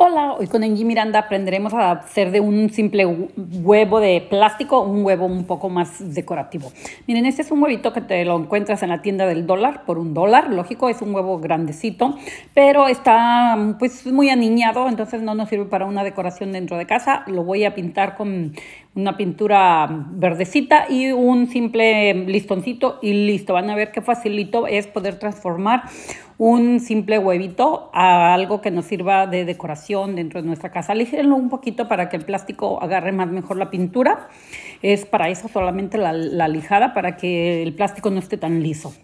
Hola, hoy con Angie Miranda aprenderemos a hacer de un simple huevo de plástico un huevo un poco más decorativo. Miren, este es un huevito que te lo encuentras en la tienda del dólar por un dólar, lógico, es un huevo grandecito, pero está pues muy aniñado, entonces no nos sirve para una decoración dentro de casa. Lo voy a pintar con una pintura verdecita y un simple listoncito y listo. Van a ver qué facilito es poder transformar un simple huevito a algo que nos sirva de decoración dentro de nuestra casa. Líjenlo un poquito para que el plástico agarre más mejor la pintura. Es para eso solamente la, la lijada, para que el plástico no esté tan liso.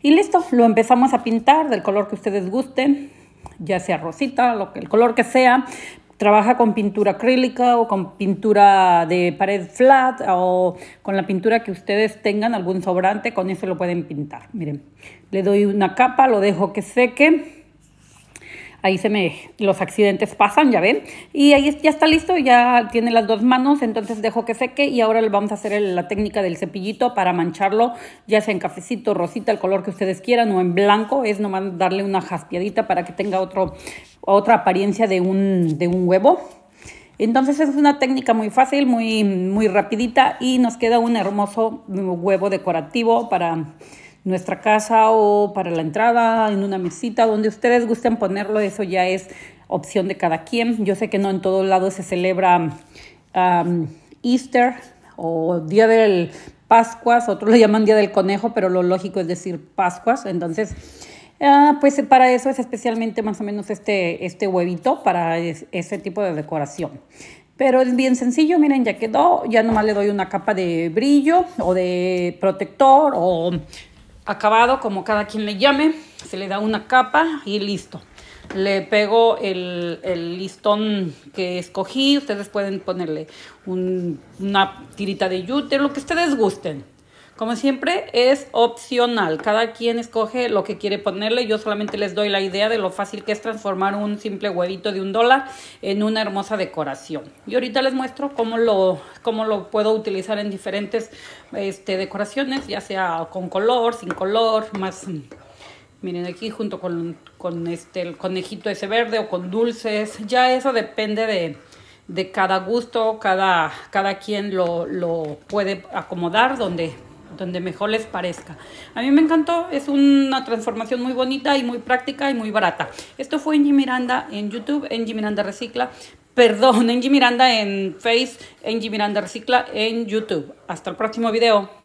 Y listo, lo empezamos a pintar del color que ustedes gusten ya sea rosita, lo que, el color que sea, trabaja con pintura acrílica o con pintura de pared flat o con la pintura que ustedes tengan, algún sobrante, con eso lo pueden pintar. Miren, le doy una capa, lo dejo que seque ahí se me, los accidentes pasan, ya ven. Y ahí ya está listo, ya tiene las dos manos, entonces dejo que seque y ahora le vamos a hacer la técnica del cepillito para mancharlo, ya sea en cafecito, rosita, el color que ustedes quieran o en blanco, es nomás darle una jaspeadita para que tenga otro, otra apariencia de un, de un huevo. Entonces es una técnica muy fácil, muy, muy rapidita y nos queda un hermoso huevo decorativo para nuestra casa o para la entrada, en una mesita, donde ustedes gusten ponerlo, eso ya es opción de cada quien. Yo sé que no en todos lados se celebra Easter o Día del Pascuas, otros lo llaman Día del Conejo, pero lo lógico es decir Pascuas, entonces... Ah, pues para eso es especialmente más o menos este, este huevito para ese tipo de decoración. Pero es bien sencillo, miren, ya quedó. Ya nomás le doy una capa de brillo o de protector o acabado, como cada quien le llame, se le da una capa y listo. Le pego el, listón que escogí, ustedes pueden ponerle un, una tirita de yute, lo que ustedes gusten. Como siempre, es opcional. Cada quien escoge lo que quiere ponerle. Yo solamente les doy la idea de lo fácil que es transformar un simple huevito de un dólar en una hermosa decoración. Y ahorita les muestro cómo lo, cómo lo puedo utilizar en diferentes este, decoraciones, ya sea con color, sin color, más... Miren aquí junto con, este, el conejito ese verde o con dulces. Ya eso depende de, cada gusto, cada, cada quien lo, lo puede acomodar donde donde mejor les parezca. A mí me encantó, es una transformación muy bonita y muy práctica y muy barata. Esto fue Angie Miranda en YouTube, Angie Miranda Recicla, perdón, Angie Miranda en Face, Angie Miranda Recicla en YouTube. Hasta el próximo video.